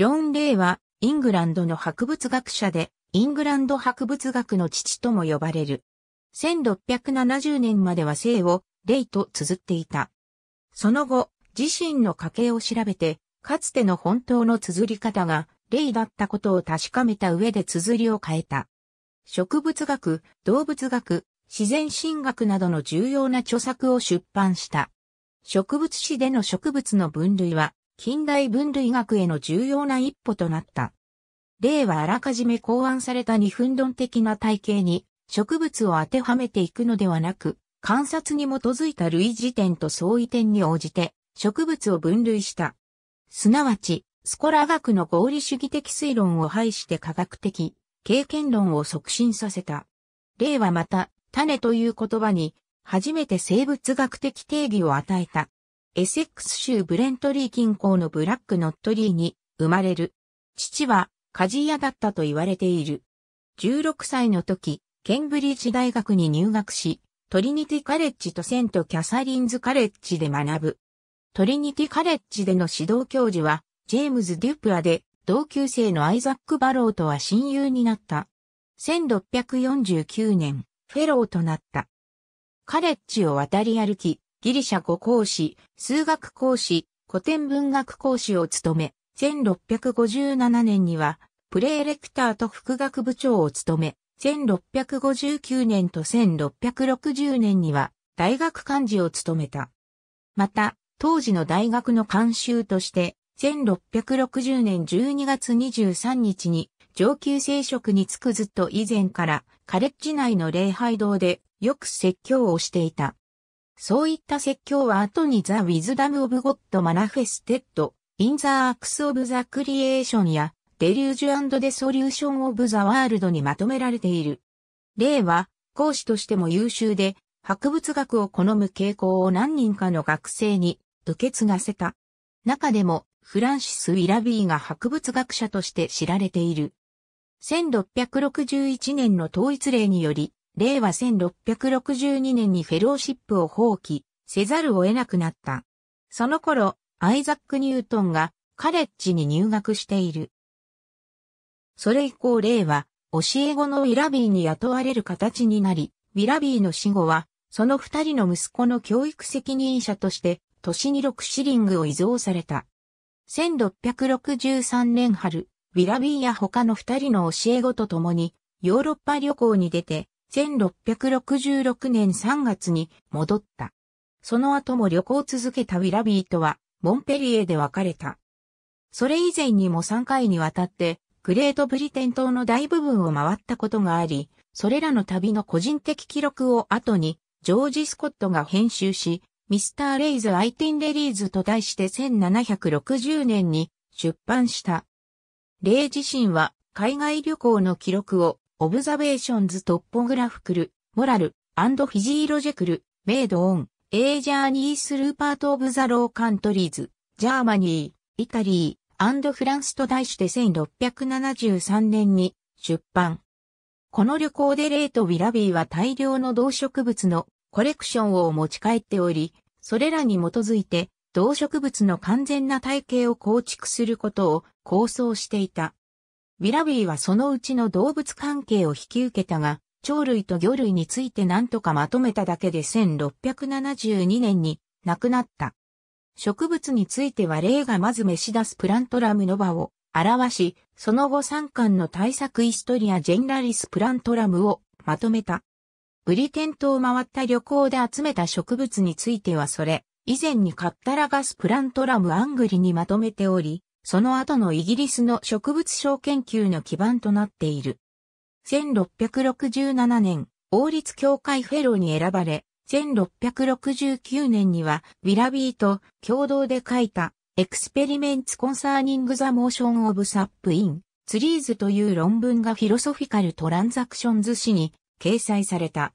ジョン・レイは、イングランドの博物学者で、イングランド博物学の父とも呼ばれる。1670年までは姓を、レイと綴っていた。その後、自身の家系を調べて、かつての本当の綴り方が、レイだったことを確かめた上で綴りを変えた。植物学、動物学、自然神学などの重要な著作を出版した。植物史での植物の分類は、近代分類学への重要な一歩となった。例はあらかじめ考案された二分論的な体系に植物を当てはめていくのではなく、観察に基づいた類似点と相違点に応じて植物を分類した。すなわち、スコラ学の合理主義的推論を排して科学的、経験論を促進させた。例はまた、種という言葉に初めて生物学的定義を与えた。エセックス州ブレントリー近郊のブラックノットリーに生まれる。父は鍛冶屋だったと言われている。16歳の時、ケンブリッジ大学に入学し、トリニティカレッジとセントキャサリンズカレッジで学ぶ。トリニティカレッジでの指導教授は、ジェームズ・デュプアで、同級生のアイザック・バローとは親友になった。1649年、フェローとなった。カレッジを渡り歩き、ギリシャ語講師、数学講師、古典文学講師を務め、1657年には、プレーレクターと副学部長を務め、1659年と1660年には、大学幹事を務めた。また、当時の大学の監修として、1660年12月23日に上級聖職に就くずっと以前からカレッジ内の礼拝堂でよく説教をしていた。そういった説教は後にザ・ウィズダム・オブ・ゴッド・マナフェステッド、イン・ザ・アクス・オブ・ザ・クリエーションや、デリュージュデソリューション・オブ・ザ・ワールドにまとめられている。例は、講師としても優秀で、博物学を好む傾向を何人かの学生に受け継がせた。中でも、フランシス・ウィラビーが博物学者として知られている。1661年の統一令により、令和1662年にフェローシップを放棄せざるを得なくなった。その頃、アイザック・ニュートンがカレッジに入学している。それ以降令和、教え子のウィラビーに雇われる形になり、ウィラビーの死後は、その二人の息子の教育責任者として、年に6シリングを依贈された。1663年春、ウィラビーや他の二人の教え子と共に、ヨーロッパ旅行に出て、1666年3月に戻った。その後も旅行を続けたウィラビーとは、モンペリエで別れた。それ以前にも3回にわたって、グレートブリテン島の大部分を回ったことがあり、それらの旅の個人的記録を後に、ジョージ・スコットが編集し、ミスター・レイズ・アイティンレリーズと題して1760年に出版した。レイ自身は海外旅行の記録をオブザベーションズトッポグラフクル、モラル、アンドフィジーロジェクル、メイドオン、エージャーニースルーパートオブザローカントリーズ、ジャーマニー、イタリー、アンドフランスと題して1673年に出版。この旅行でレイとィラビーは大量の動植物のコレクションを持ち帰っており、それらに基づいて動植物の完全な体系を構築することを構想していた。ビラビーはそのうちの動物関係を引き受けたが、鳥類と魚類について何とかまとめただけで1672年に亡くなった。植物については例がまず召し出すプラントラムの場を表し、その後三巻の対策イストリアジェンラリスプラントラムをまとめた。ブリテントを回った旅行で集めた植物についてはそれ、以前にカッタラガスプラントラムアングリにまとめており、その後のイギリスの植物症研究の基盤となっている。1667年、王立協会フェローに選ばれ、1669年には、ウィラビーと共同で書いた、エクスペリメンツコンサーニングザモーションオブサップイン、ツリーズという論文がフィロソフィカルトランザクションズ誌に掲載された。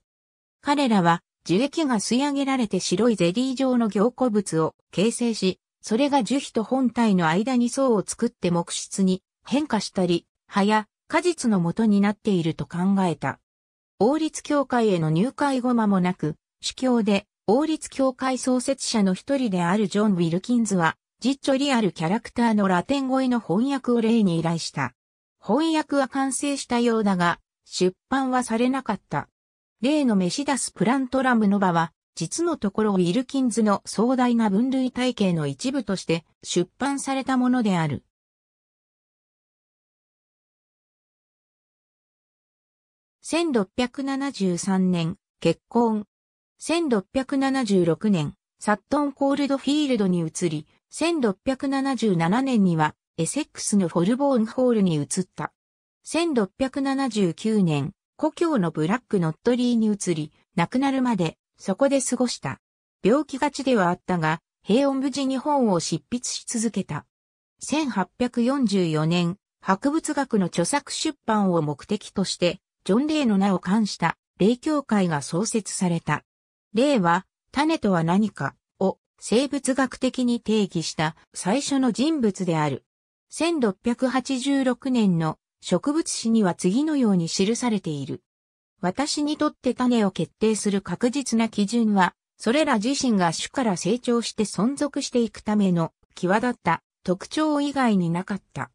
彼らは、樹液が吸い上げられて白いゼリー状の凝固物を形成し、それが樹皮と本体の間に層を作って木質に変化したり、葉や果実の元になっていると考えた。王立教会への入会後間もなく、主教で王立教会創設者の一人であるジョン・ウィルキンズは、実著リアルキャラクターのラテン語への翻訳を例に依頼した。翻訳は完成したようだが、出版はされなかった。例のメシダス・プラントラムノバは、実のところウィルキンズの壮大な分類体系の一部として出版されたものである。1673年、結婚。1676年、サットンコールドフィールドに移り、1677年にはエセックスのフォルボーンホールに移った。1679年、故郷のブラックノットリーに移り、亡くなるまでそこで過ごした。病気がちではあったが、平穏無事に本を執筆し続けた。1844年、博物学の著作出版を目的として、ジョン・レイの名を冠した、霊協会が創設された。レイは、種とは何かを生物学的に定義した最初の人物である。1686年の植物史には次のように記されている。私にとって種を決定する確実な基準は、それら自身が種から成長して存続していくための際立った特徴以外になかった。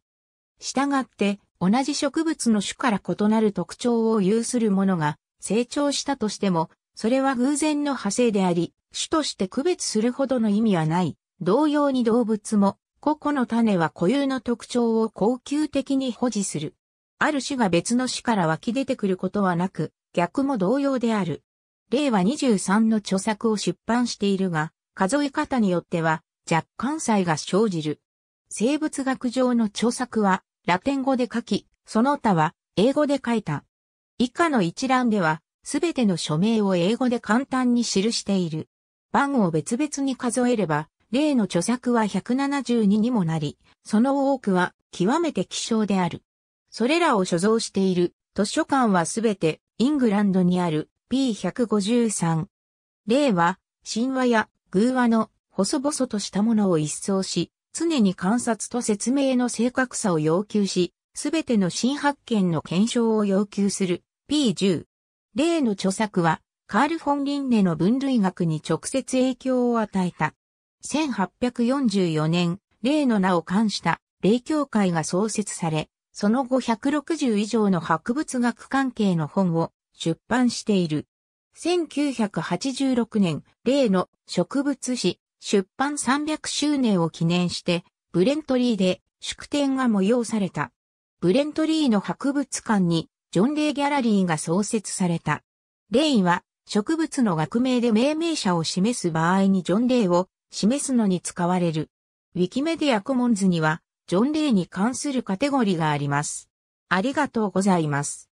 従って、同じ植物の種から異なる特徴を有するものが成長したとしても、それは偶然の派生であり、種として区別するほどの意味はない。同様に動物も、個々の種は固有の特徴を恒久的に保持する。ある種が別の種から湧き出てくることはなく、逆も同様である。令和23の著作を出版しているが、数え方によっては若干差が生じる。生物学上の著作はラテン語で書き、その他は英語で書いた。以下の一覧では、すべての署名を英語で簡単に記している。番を別々に数えれば、例の著作は172にもなり、その多くは極めて希少である。それらを所蔵している図書館はすべてイングランドにある P153。例は神話や偶話の細々としたものを一掃し、常に観察と説明の正確さを要求し、すべての新発見の検証を要求する P10。例の著作は、カール・フォン・リンネの分類学に直接影響を与えた。1844年、例の名を冠した、霊教会が創設され、その後160以上の博物学関係の本を出版している。1986年、例の植物誌出版300周年を記念して、ブレントリーで祝典が催された。ブレントリーの博物館にジョン・レイ・ギャラリーが創設された。レイは植物の学名で命名者を示す場合にジョン・レイを示すのに使われる。ウィキメディアコモンズにはジョン・レイに関するカテゴリがあります。ありがとうございます。